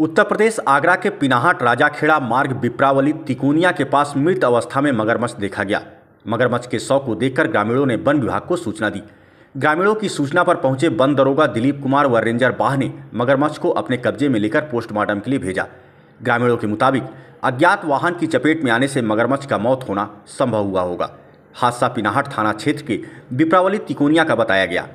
उत्तर प्रदेश आगरा के पिनाहाट राजाखेड़ा मार्ग बिप्रावली तिकोनिया के पास मृत अवस्था में मगरमच्छ देखा गया मगरमच्छ के शव को देखकर ग्रामीणों ने वन विभाग को सूचना दी ग्रामीणों की सूचना पर पहुंचे वन दरोगा दिलीप कुमार व रेंजर बाह ने मगरमच्छ को अपने कब्जे में लेकर पोस्टमार्टम के लिए भेजा ग्रामीणों के मुताबिक अज्ञात वाहन की चपेट में आने से मगरमच्छ का मौत होना संभव हुआ होगा हादसा पिनाहाट थाना क्षेत्र के बिप्रावली तिकोनिया का बताया गया